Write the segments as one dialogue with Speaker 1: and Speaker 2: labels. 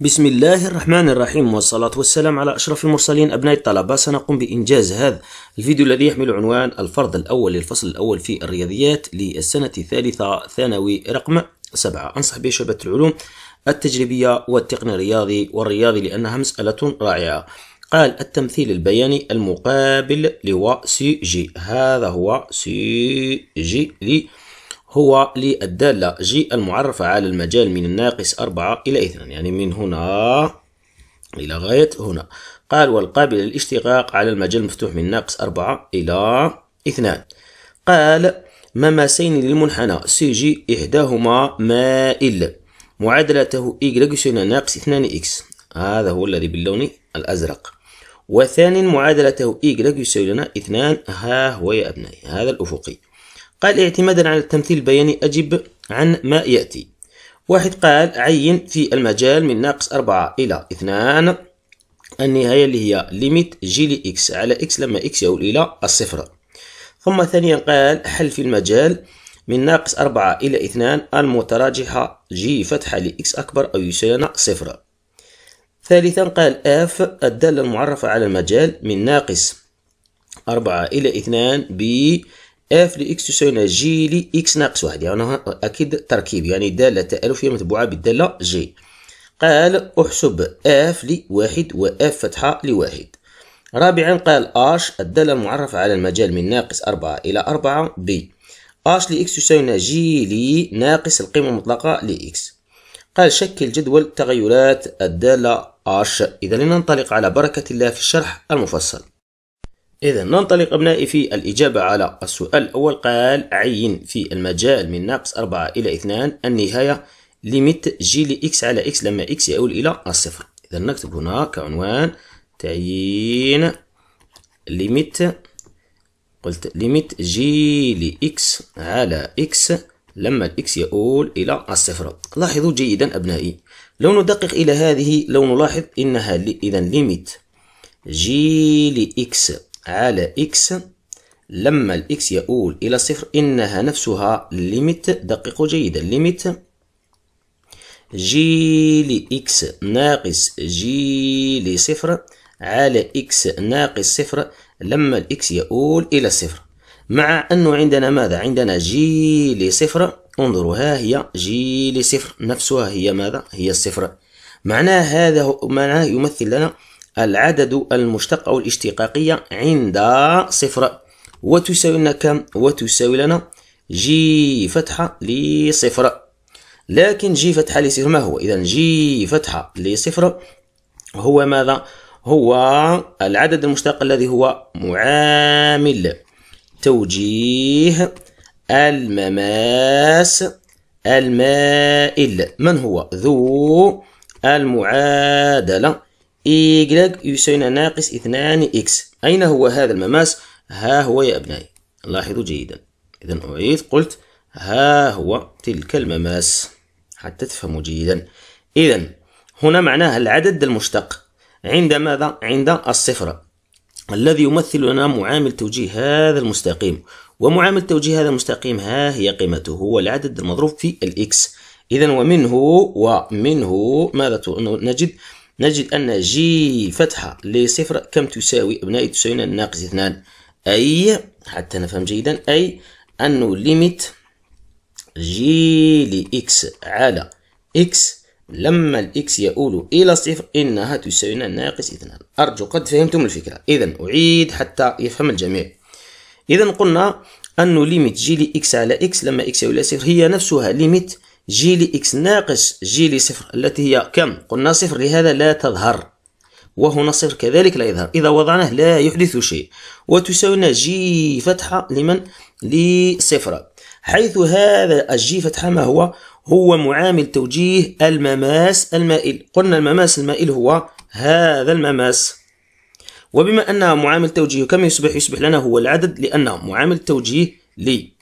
Speaker 1: بسم الله الرحمن الرحيم والصلاة والسلام على أشرف المرسلين أبناء الطلبة سنقوم بإنجاز هذا الفيديو الذي يحمل عنوان الفرض الأول للفصل الأول في الرياضيات للسنة الثالثة ثانوي رقم سبعة أنصح به شبة العلوم التجريبية والتقني الرياضي والرياضي لأنها مسألة رائعة قال التمثيل البياني المقابل لوا سي جي هذا هو سي جي لي هو للدالة جي المعرفة على المجال من الناقص أربعة إلى اثنان يعني من هنا إلى غاية هنا قال والقابل للاشتقاق على المجال المفتوح من ناقص أربعة إلى اثنان قال مماسين للمنحنى سي جي إحداهما مائل معادلته إي يساوي ناقص اثنان إكس هذا هو الذي باللون الأزرق وثاني معادلته إي يساوي لنا اثنان ها هو يا أبنائي هذا الأفقي قال اعتمادا على التمثيل البياني أجب عن ما يأتي واحد قال عين في المجال من ناقص أربعة إلى اثنان النهاية اللي هي ليميت جي لي إكس على إكس لما إكس يؤول إلى الصفر ثم ثانيا قال حل في المجال من ناقص أربعة إلى اثنان المتراجحة جي فتحة لإكس أكبر أو يساوي صفر ثالثا قال اف الدالة المعرفة على المجال من ناقص أربعة إلى اثنان ب اف لإكس تساوي جي لإكس ناقص واحد يعني أكيد تركيب يعني الدالة تالفيه متبوعة بالدالة جي قال احسب اف لواحد واف فتحة لواحد رابعا قال اش الدالة المعرفة على المجال من ناقص أربعة إلى أربعة بي اش لإكس تساوي جي لي ناقص القيمة المطلقة لإكس قال شكل جدول تغيرات الدالة اش إذا لننطلق على بركة الله في الشرح المفصل إذا ننطلق أبنائي في الإجابة على السؤال الأول قال عين في المجال من ناقص أربعة إلى اثنان النهاية ليميت جي لإكس على إكس لما إكس يؤول إلى الصفر إذا نكتب هنا كعنوان تعيين ليميت قلت ليميت جي لإكس على إكس لما الإكس يؤول إلى الصفر لاحظوا جيدا أبنائي لو ندقق إلى هذه لو نلاحظ إنها إذا ليميت جي لإكس على إكس لما الإكس يؤول إلى صفر إنها نفسها ليميت دققوا جيدا ليميت جي لإكس ناقص جي لصفر على إكس ناقص صفر لما الإكس يؤول إلى صفر مع أنه عندنا ماذا؟ عندنا جي لصفر انظروا ها هي جي لصفر نفسها هي ماذا؟ هي الصفر معناه هذا معناه يمثل لنا العدد المشتق أو الاشتقاقية عند صفر وتساوي لنا كم وتساوي لنا جي فتحة لصفر لكن جي فتحة لصفر ما هو إذا جي فتحة لصفر هو ماذا هو العدد المشتق الذي هو معامل توجيه المماس المائل من هو ذو المعادلة إيجريك يساوي ناقص اثنان إكس أين هو هذا المماس؟ ها هو يا أبنائي لاحظوا جيدا إذا أعيد قلت ها هو تلك المماس حتى تفهموا جيدا إذا هنا معناها العدد المشتق عند ماذا؟ عند الصفر الذي يمثل لنا معامل توجيه هذا المستقيم ومعامل توجيه هذا المستقيم ها هي قيمته هو العدد المضروب في الإكس إذا ومنه ومنه ماذا نجد؟ نجد أن جي فتحة لصفر كم تساوي أبنائي تساوينا ناقص اثنان أي حتى نفهم جيدا أي أنه ليميت جي لإكس على إكس لما الإكس يؤول إلى صفر إنها تساوينا ناقص اثنان أرجو قد فهمتم الفكرة إذا أعيد حتى يفهم الجميع إذا قلنا أنه ليميت جي لإكس على إكس لما إكس يؤول إلى صفر هي نفسها ليميت جي إكس ناقص جي صفر التي هي كم؟ قلنا صفر لهذا لا تظهر وهنا صفر كذلك لا يظهر إذا وضعناه لا يحدث شيء وتساوينا جي فتحة لمن؟ لصفر حيث هذا الجي فتحة ما هو؟ هو معامل توجيه المماس المائل قلنا المماس المائل هو هذا المماس وبما أن معامل توجيه كم يصبح؟ يصبح لنا هو العدد لأن معامل توجيه لي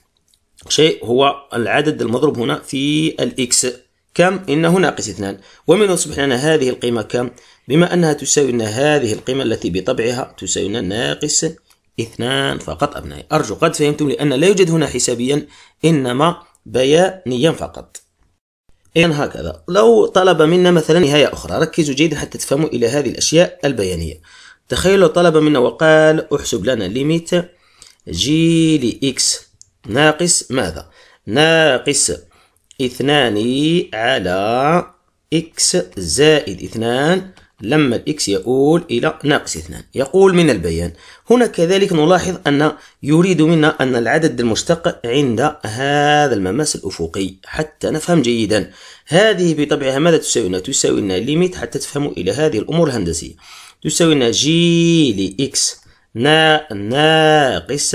Speaker 1: شيء هو العدد المضروب هنا في الإكس كم؟ إنه ناقص اثنان ومن تصبح لنا هذه القيمة كم؟ بما أنها تساوي لنا هذه القيمة التي بطبعها تساوي لنا ناقص اثنان فقط أبنائي أرجو قد فهمتم لأن لا يوجد هنا حسابيا إنما بيانيا فقط إذن هكذا لو طلب منا مثلا نهاية أخرى ركزوا جيدا حتى تفهموا إلى هذه الأشياء البيانية تخيلوا طلب منا وقال احسب لنا ليميت جي لإكس ناقص ماذا ناقص اثنان على إكس زائد اثنان لما الإكس يؤول إلى ناقص اثنان يقول من البيان هنا كذلك نلاحظ أن يريد منا أن العدد المشتق عند هذا المماس الأفقي حتى نفهم جيدا هذه بطبعها ماذا تساوي لنا تساوي لنا ليميت حتى تفهموا إلى هذه الأمور الهندسية تساوي لنا جي لإكس نا ناقص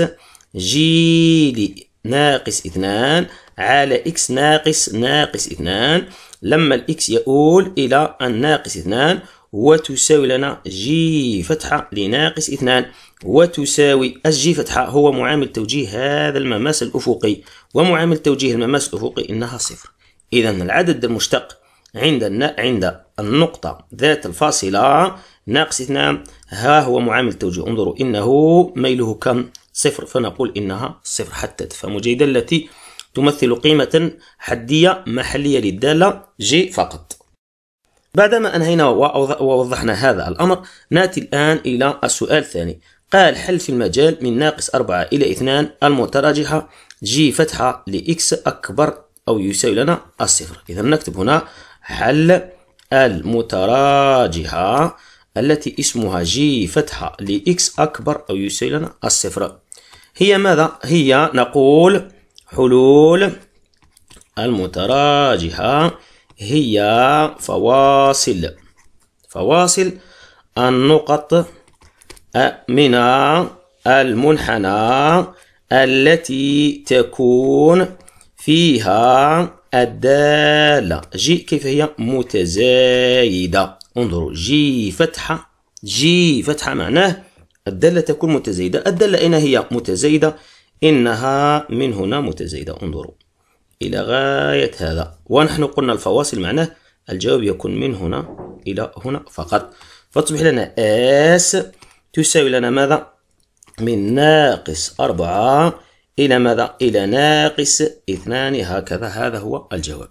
Speaker 1: جي ناقص اثنان على إكس ناقص ناقص اثنان لما الإكس يؤول إلى الناقص اثنان وتساوي لنا جي فتحة لناقص اثنان وتساوي الجي جي فتحة هو معامل توجيه هذا المماس الأفقي ومعامل توجيه المماس الأفقي إنها صفر إذا العدد المشتق عند عند النقطة ذات الفاصلة ناقص اثنان ها هو معامل التوجيه انظروا إنه ميله كم صفر فنقول إنها صفر حتى تفهم جيدا التي تمثل قيمة حدية محلية للدالة جي فقط بعدما أنهينا ووضحنا هذا الأمر نأتي الآن إلى السؤال الثاني قال حل في المجال من ناقص 4 إلى 2 المتراجحة جي فتحة لإكس أكبر أو يساوي لنا الصفر إذا نكتب هنا حل المتراجحة التي اسمها جي فتحة لإكس أكبر أو يساوي لنا الصفر هي ماذا؟ هي نقول حلول المتراجحة هي فواصل فواصل النقط من المنحنى التي تكون فيها الدالة جي كيف هي متزايدة انظروا جي فتحة جي فتحة معناه الدالة تكون متزايدة الدالة أين هي متزايدة إنها من هنا متزايدة انظروا إلى غاية هذا ونحن قلنا الفواصل معناه الجواب يكون من هنا إلى هنا فقط فتصبح لنا اس تساوي لنا ماذا من ناقص أربعة إلى ماذا إلى ناقص اثنان هكذا هذا هو الجواب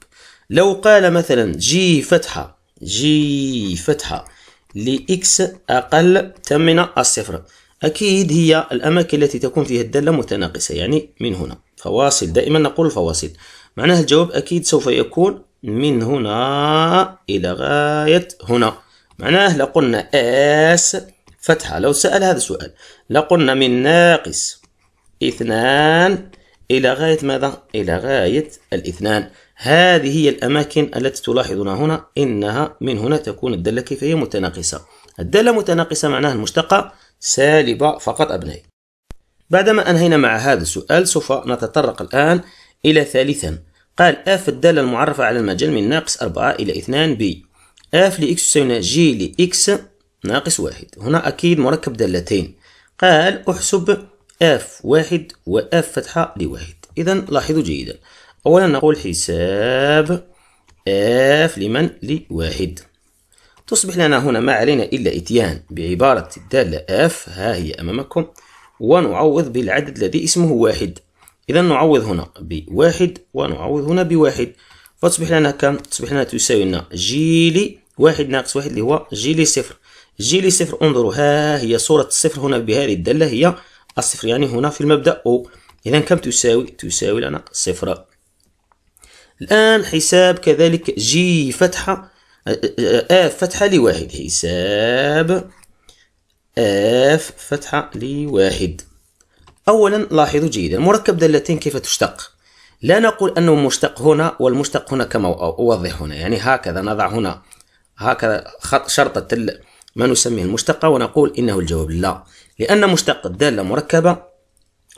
Speaker 1: لو قال مثلا جي فتحة جي فتحة لإكس أقل من الصفر أكيد هي الأماكن التي تكون فيها الدالة متناقصة يعني من هنا فواصل دائما نقول فواصل معناه الجواب أكيد سوف يكون من هنا إلى غاية هنا معناه لقلنا اس فتحة لو سأل هذا السؤال لقلنا من ناقص اثنان إلى غاية ماذا؟ إلى غاية الاثنان هذه هي الأماكن التي تلاحظون هنا إنها من هنا تكون الدالة كيفية متناقصة الدالة متناقصة معناها المشتقة سالبة فقط أبنائي بعدما أنهينا مع هذا السؤال سوف نتطرق الآن إلى ثالثا قال اف الدالة المعرفة على المجال من ناقص 4 إلى 2 بي اف لإكس تساوينا جي لإكس ناقص واحد هنا أكيد مركب دالتين قال أحسب اف واحد واف فتحة لواحد إذا لاحظوا جيدا أولا نقول حساب اف لمن لواحد تصبح لنا هنا ما علينا إلا إتيان بعبارة الدالة اف ها هي أمامكم ونعوض بالعدد الذي اسمه واحد إذا نعوض هنا بواحد ونعوض هنا بواحد فتصبح لنا كم؟ تصبح لنا تساوي لنا جيلي واحد ناقص واحد اللي هو جيلي صفر جيلي صفر انظروا ها هي صورة الصفر هنا بهذه الدالة هي الصفر يعني هنا في المبدأ أو إذا كم تساوي تساوي لنا صفر الآن حساب كذلك جي فتحة آف آه، آه، آه، فتحة لواحد حساب آف فتحة لواحد أولا لاحظوا جيدا مركب دالتين كيف تشتق لا نقول أنه مشتق هنا والمشتق هنا كما أوضح هنا يعني هكذا نضع هنا هكذا خط شرطة ما نسميه المشتقة ونقول إنه الجواب لا لأن مشتق الدالة مركبة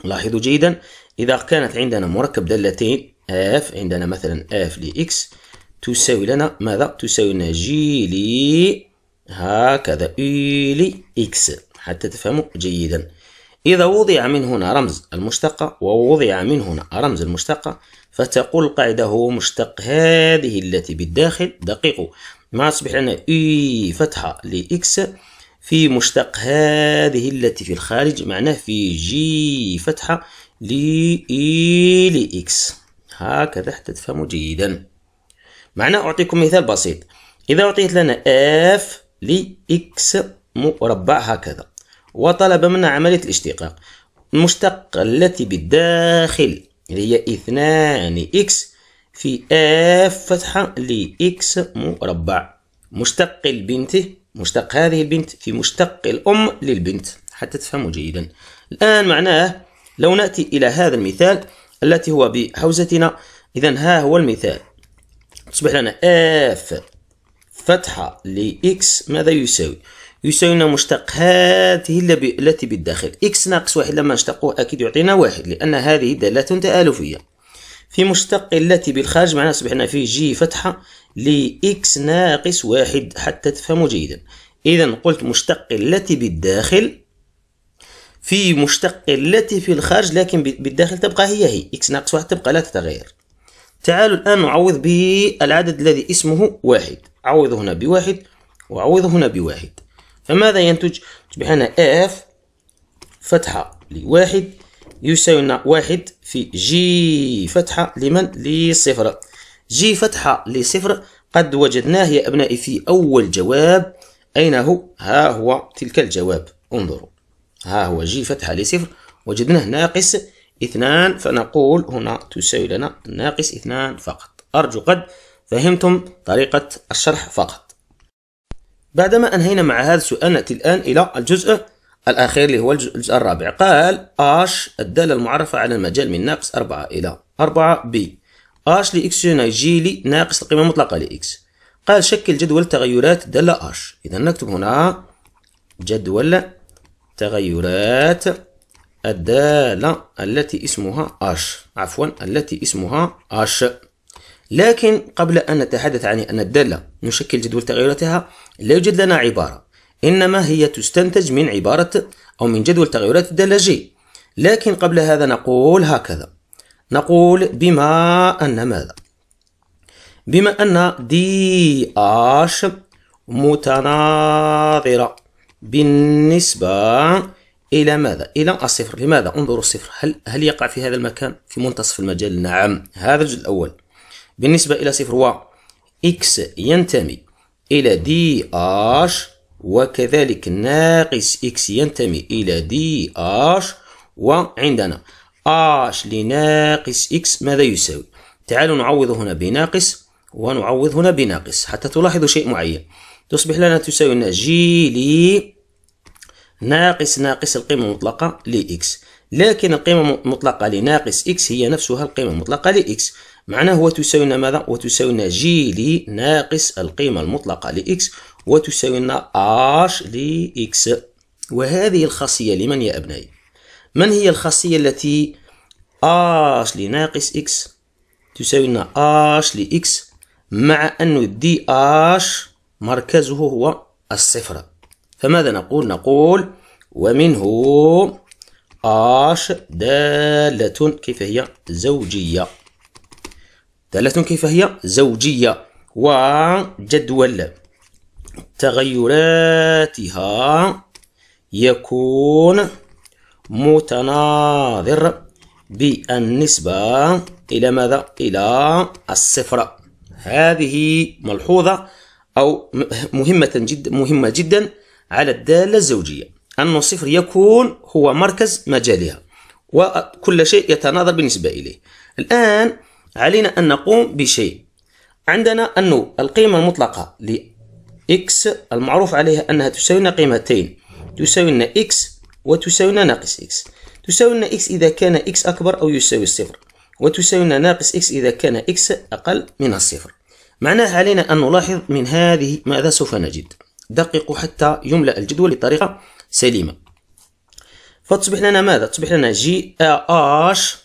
Speaker 1: لاحظوا جيدا إذا كانت عندنا مركب دالتين اف عندنا مثلا f لإكس تساوي لنا ماذا؟ تساوي لنا جي لي هكذا اي لي إكس حتى تفهموا جيدا إذا وضع من هنا رمز المشتقة ووضع من هنا رمز المشتقة فتقول القاعدة هو مشتق هذه التي بالداخل دقيقوا ما تصبح لنا اي e فتحة لإكس في مشتق هذه التي في الخارج معناه في جي فتحة لإي e لإكس هكذا حتى تفهموا جيدا معناه أعطيكم مثال بسيط إذا أعطيت لنا اف لإكس مربع هكذا وطلب منا عملية الاشتقاق المشتق التي بالداخل اللي هي اثنان إكس في اف فتحة لإكس مربع مشتق البنت مشتق هذه البنت في مشتق الأم للبنت حتى تفهموا جيدا الآن معناه لو نأتي إلى هذا المثال التي هو بحوزتنا إذا ها هو المثال تصبح لنا اف فتحة لإكس ماذا يساوي؟ يساوي لنا مشتق هذه التي بالداخل إكس ناقص واحد لما نشتقوه أكيد يعطينا واحد لأن هذه دالة تآلفية في مشتق التي بالخارج معناها أصبحنا في جي فتحة لإكس ناقص واحد حتى تفهموا جيدا إذا قلت مشتق التي بالداخل في مشتق التي في الخارج لكن بالداخل تبقى هي هي إكس ناقص واحد تبقى لا تتغير تعالوا الآن نعوض بالعدد الذي اسمه واحد عوضه هنا بواحد وعوضه هنا بواحد فماذا ينتج؟ تصبح لنا اف فتحة لواحد يساوي لنا واحد في جي فتحة لمن؟ لصفر جي فتحة لصفر قد وجدناه يا أبنائي في أول جواب أين هو؟ ها هو تلك الجواب انظروا ها هو جي فتحة لصفر وجدناه ناقص اثنان فنقول هنا تساوي لنا ناقص اثنان فقط أرجو قد فهمتم طريقة الشرح فقط بعدما أنهينا مع هذا السؤال نأتي الآن إلى الجزء الأخير اللي هو الجزء الرابع قال آش الدالة المعرفة على المجال من ناقص أربعة إلى أربعة بي اش لإكس جي لي ناقص القيمة المطلقة لإكس قال شكل جدول تغيرات دالة اش إذا نكتب هنا جدول تغيرات الدالة التي اسمها اش عفوا التي اسمها اش لكن قبل أن نتحدث عن أن الدالة نشكل جدول تغيراتها لا يوجد لنا عبارة إنما هي تستنتج من عبارة أو من جدول تغيرات الدالة جي لكن قبل هذا نقول هكذا نقول بما أن ماذا؟ بما أن دي آش متناظرة بالنسبة إلى ماذا؟ إلى الصفر لماذا؟ انظروا الصفر هل, هل يقع في هذا المكان؟ في منتصف المجال؟ نعم هذا الجزء الأول بالنسبة إلى صفر و إكس ينتمي إلى دي آش وكذلك ناقص إكس ينتمي إلى دي آش وعندنا اش لناقص اكس ماذا يساوي تعالوا نعوض هنا بناقص ونعوض هنا بناقص حتى تلاحظوا شيء معين تصبح لنا تساوي لنا جي لي ناقص ناقص القيمة المطلقة لإكس لكن القيمة المطلقة لناقص إكس هي نفسها القيمة المطلقة لإكس معناه هو تساوي لنا ماذا؟ وتساوي لنا جي لي ناقص القيمة المطلقة لإكس وتساوي لنا آش لإكس وهذه الخاصية لمن يا أبنائي؟ من هي الخاصية التي اش لناقص x تساوي لنا اش لاكس مع أن دي اش مركزه هو الصفر فماذا نقول نقول ومنه اش دالة كيف هي زوجية دالة كيف هي زوجية وجدول تغيراتها يكون متناظر بالنسبة إلى ماذا؟ إلى الصفر هذه ملحوظة أو مهمة جدا مهمة جدا على الدالة الزوجية أن الصفر يكون هو مركز مجالها وكل شيء يتناظر بالنسبة إليه الآن علينا أن نقوم بشيء عندنا أن القيمة المطلقة لإكس المعروف عليها أنها تساوي قيمتين تساوي إكس وتساوينا ناقص إكس تساوينا إكس إذا كان إكس أكبر أو يساوي الصفر وتساوينا ناقص إكس إذا كان إكس أقل من الصفر معناه علينا أن نلاحظ من هذه ماذا سوف نجد دققوا حتى يملأ الجدول بطريقة سليمة فتصبح لنا ماذا؟ تصبح لنا جي اش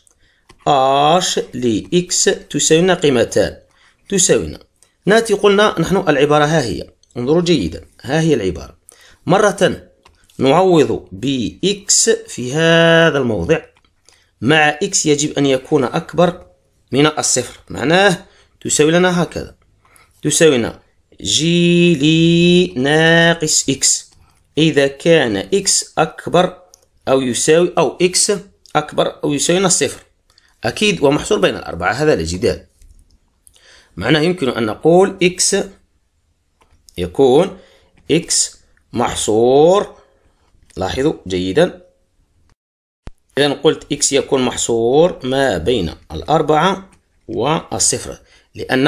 Speaker 1: اش لإكس تساوينا قيمتان تساوينا ناتي قلنا نحن العبارة ها هي انظروا جيدا ها هي العبارة مرة نعوض بإكس في هذا الموضع مع إكس يجب أن يكون أكبر من الصفر معناه تساوي لنا هكذا تساوي لنا جي لي ناقص إكس إذا كان إكس أكبر أو يساوي أو إكس أكبر أو يساوي لنا الصفر أكيد ومحصور بين الأربعة هذا لا جدال معناه يمكن أن نقول إكس يكون إكس محصور لاحظوا جيدا إذا قلت إكس يكون محصور ما بين الأربعة والصفر لأن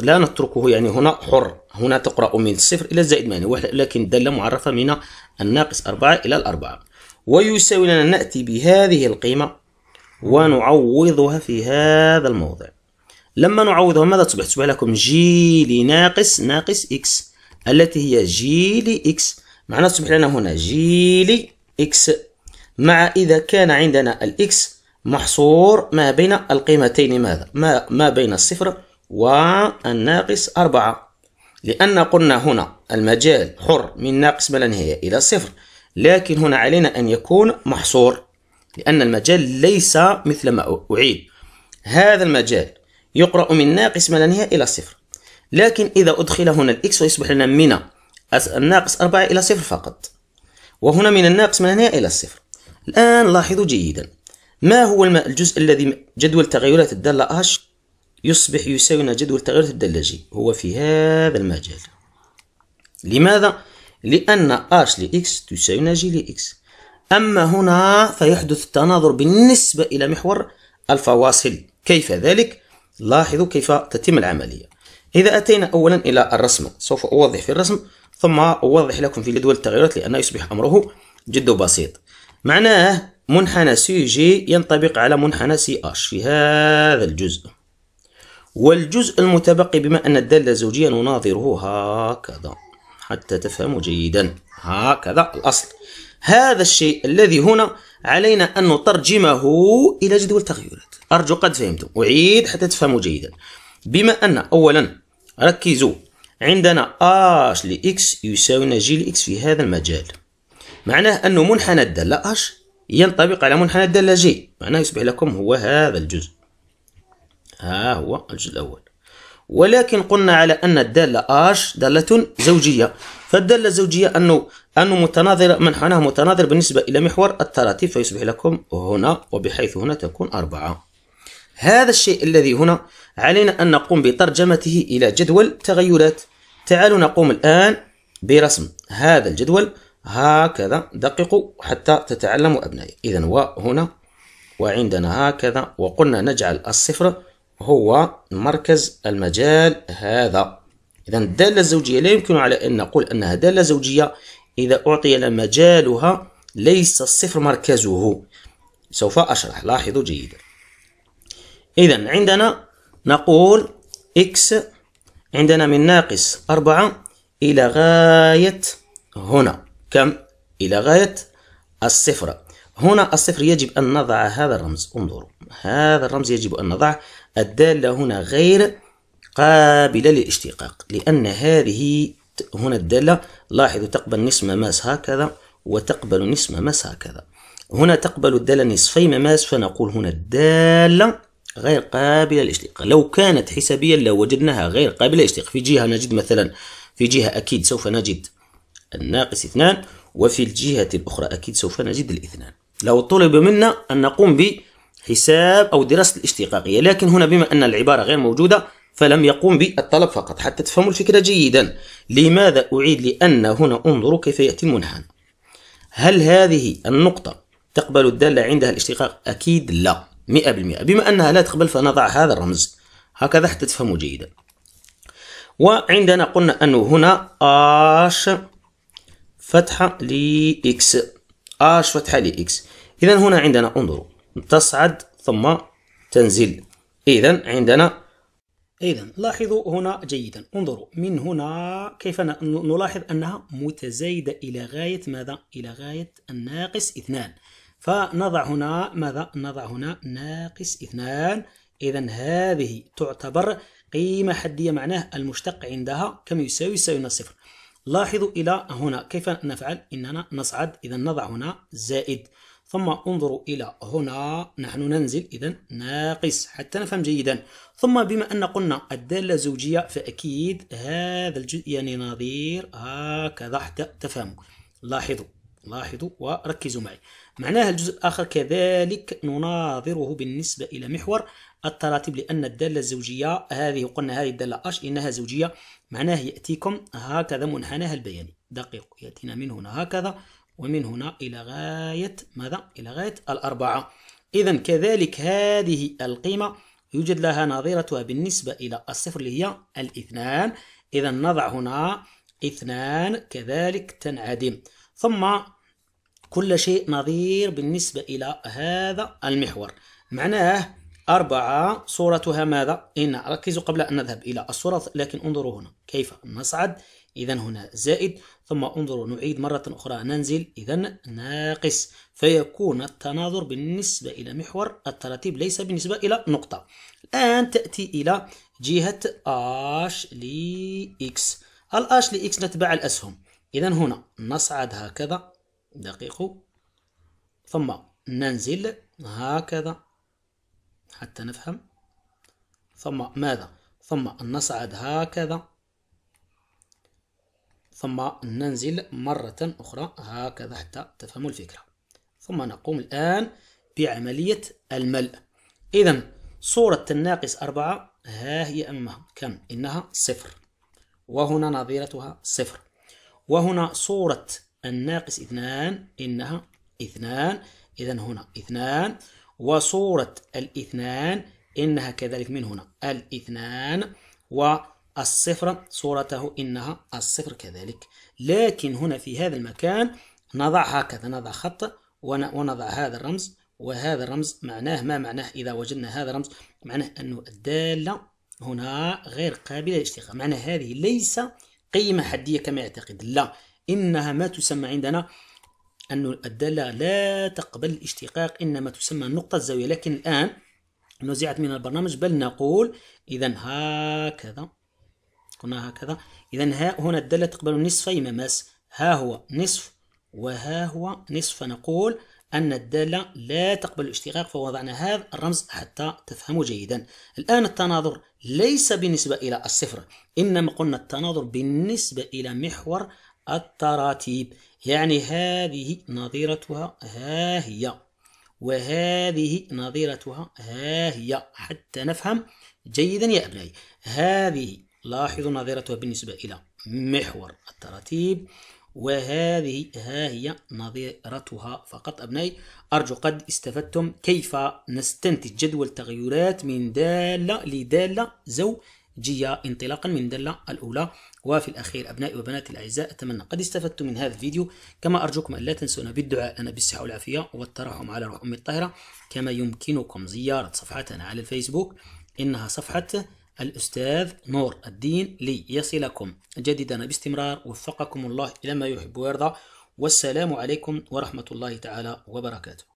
Speaker 1: لا نتركه يعني هنا حر هنا تقرأ من الصفر إلى الزائد ماني واحد لكن دالة معرفة من الناقص أربعة إلى الأربعة ويساوي لنا نأتي بهذه القيمة ونعوضها في هذا الموضع لما نعوضها ماذا تصبح؟ تصبح لكم جي لناقص ناقص إكس التي هي جي لإكس معناه تصبح لنا هنا جيلي إكس مع إذا كان عندنا الإكس محصور ما بين القيمتين ماذا؟ ما, ما بين الصفر والناقص أربعة لأن قلنا هنا المجال حر من ناقص ما لا نهاية إلى صفر لكن هنا علينا أن يكون محصور لأن المجال ليس مثل ما أعيد هذا المجال يقرأ من ناقص ما لا نهاية إلى صفر لكن إذا أدخل هنا الإكس ويصبح لنا من الناقص أربعة إلى صفر فقط وهنا من الناقص من هنا إلى الصفر الآن لاحظوا جيدا ما هو الجزء الذي جدول تغيرات الدالة أش يصبح يساوي جدول تغيرات الدالة جي هو في هذا المجال لماذا؟ لأن أش لإكس تساوي جي لإكس أما هنا فيحدث التناظر بالنسبة إلى محور الفواصل كيف ذلك؟ لاحظوا كيف تتم العملية إذا أتينا أولا إلى الرسمة سوف أوضح في الرسم ثم أوضح لكم في جدول التغيرات لأنه يصبح أمره جد بسيط معناه منحنى سي جي ينطبق على منحنى سي اش في هذا الجزء والجزء المتبقي بما أن الدالة الزوجية نناظره هكذا حتى تفهموا جيدا هكذا الأصل هذا الشيء الذي هنا علينا أن نترجمه إلى جدول تغيرات أرجو قد فهمتم أعيد حتى تفهموا جيدا بما أن أولا ركزوا عندنا اش لإكس يساوينا جي لإكس في هذا المجال معناه أنه منحنى الدالة اش ينطبق على منحنى الدالة جي معناه يصبح لكم هو هذا الجزء ها هو الجزء الأول ولكن قلنا على أن الدالة اش دالة زوجية فالدالة الزوجية أنه أنه متناظرة منحناه متناظر بالنسبة إلى محور التراتيب فيصبح لكم هنا وبحيث هنا تكون أربعة هذا الشيء الذي هنا علينا أن نقوم بترجمته إلى جدول تغيرات تعالوا نقوم الآن برسم هذا الجدول هكذا دققوا حتى تتعلموا أبنائي إذا وهنا وعندنا هكذا وقلنا نجعل الصفر هو مركز المجال هذا إذا الدالة الزوجية لا يمكن على أن نقول أنها دالة زوجية إذا أعطي مجالها ليس الصفر مركزه سوف أشرح لاحظوا جيدا إذا عندنا نقول إكس عندنا من ناقص أربعة إلى غاية هنا كم؟ إلى غاية الصفر هنا الصفر يجب أن نضع هذا الرمز انظروا هذا الرمز يجب أن نضع الدالة هنا غير قابلة للاشتقاق لأن هذه هنا الدالة لاحظوا تقبل نصف مماس هكذا وتقبل نصف مماس هكذا هنا تقبل الدالة نصفي مماس فنقول هنا الدالة غير قابلة للاشتقاق لو كانت حسابيا لوجدناها لو غير قابلة للاشتقاق في جهة نجد مثلا في جهة أكيد سوف نجد الناقص اثنان وفي الجهة الأخرى أكيد سوف نجد الاثنان لو طلب منا أن نقوم بحساب أو دراسة الاشتقاقية لكن هنا بما أن العبارة غير موجودة فلم يقوم بالطلب فقط حتى تفهموا الفكرة جيدا لماذا أعيد لأن هنا انظروا كيف يأتي المنحنى هل هذه النقطة تقبل الدالة عندها الاشتقاق أكيد لا مئة بالمئة بما أنها لا تقبل فنضع هذا الرمز هكذا حتى تفهموا جيدا وعندنا قلنا أنه هنا آش فتحة لإكس آش فتحة لإكس إذا هنا عندنا انظروا تصعد ثم تنزل إذا عندنا إذا لاحظوا هنا جيدا انظروا من هنا كيف نلاحظ أنها متزايدة إلى غاية ماذا؟ إلى غاية الناقص اثنان فنضع هنا ماذا؟ نضع هنا ناقص اثنان إذا هذه تعتبر قيمة حدية معناه المشتق عندها كم يساوي يساوي صفر لاحظوا إلى هنا كيف نفعل إننا نصعد إذا نضع هنا زائد ثم انظروا إلى هنا نحن ننزل إذا ناقص حتى نفهم جيدا ثم بما أن قلنا الدالة زوجية فأكيد هذا الجزء يعني نظير هكذا حتى تفهموا لاحظوا لاحظوا وركزوا معي معناها الجزء الآخر كذلك نناظره بالنسبة إلى محور التراتب لأن الدالة الزوجية هذه وقلنا هذه الدالة أش إنها زوجية معناه يأتيكم هكذا منحناها البياني دقيق يأتينا من هنا هكذا ومن هنا إلى غاية ماذا؟ إلى غاية الأربعة إذا كذلك هذه القيمة يوجد لها نظيرتها بالنسبة إلى الصفر اللي هي الاثنان إذا نضع هنا اثنان كذلك تنعدم ثم كل شيء نظير بالنسبة إلى هذا المحور معناه أربعة صورتها ماذا؟ إن ركزوا قبل أن نذهب إلى الصورة لكن انظروا هنا كيف نصعد إذا هنا زائد ثم انظروا نعيد مرة أخرى ننزل إذا ناقص فيكون التناظر بالنسبة إلى محور الترتيب ليس بالنسبة إلى نقطة الآن تأتي إلى جهة آش لإكس الآش لإكس نتبع الأسهم إذا هنا نصعد هكذا دقيق ثم ننزل هكذا حتى نفهم ثم ماذا ثم نصعد هكذا ثم ننزل مرة أخرى هكذا حتى تفهموا الفكرة ثم نقوم الآن بعملية الملء إذا صورة الناقص أربعة ها هي أمامها كم؟ إنها صفر وهنا نظيرتها صفر وهنا صورة الناقص اثنان إنها اثنان إذا هنا اثنان وصورة الاثنان إنها كذلك من هنا الاثنان والصفر صورته إنها الصفر كذلك لكن هنا في هذا المكان نضع هكذا نضع خط ونضع هذا الرمز وهذا الرمز معناه ما معناه إذا وجدنا هذا الرمز معناه أن الدالة هنا غير قابلة للاشتقاق معناه هذه ليس قيمة حدية كما يعتقد لا إنها ما تسمى عندنا أن الدالة لا تقبل الاشتقاق إنما تسمى النقطة الزاوية لكن الآن نزعت من البرنامج بل نقول إذا هكذا قلنا هكذا إذا ها هنا الدالة تقبل نصفي مماس ها هو نصف وها هو نصف فنقول أن الدالة لا تقبل الاشتقاق فوضعنا هذا الرمز حتى تفهموا جيدا الآن التناظر ليس بالنسبة إلى الصفر إنما قلنا التناظر بالنسبة إلى محور التراتيب يعني هذه نظيرتها ها هي وهذه نظيرتها ها هي حتى نفهم جيدا يا أبنائي هذه لاحظوا نظيرتها بالنسبة إلى محور التراتيب وهذه ها هي نظيرتها فقط أبنائي أرجو قد استفدتم كيف نستنتج جدول تغيرات من دالة لدالة زوجية انطلاقا من دالة الأولى وفي الأخير أبنائي وبناتي الأعزاء أتمنى قد استفدتم من هذا الفيديو كما أرجوكم ألا تنسونا بالدعاء لنا بالصحة والعافية والترحم على روح أم الطاهرة كما يمكنكم زيارة صفحتنا على الفيسبوك إنها صفحة الأستاذ نور الدين ليصلكم جديدنا باستمرار وفقكم الله إلى ما يحب ويرضى والسلام عليكم ورحمة الله تعالى وبركاته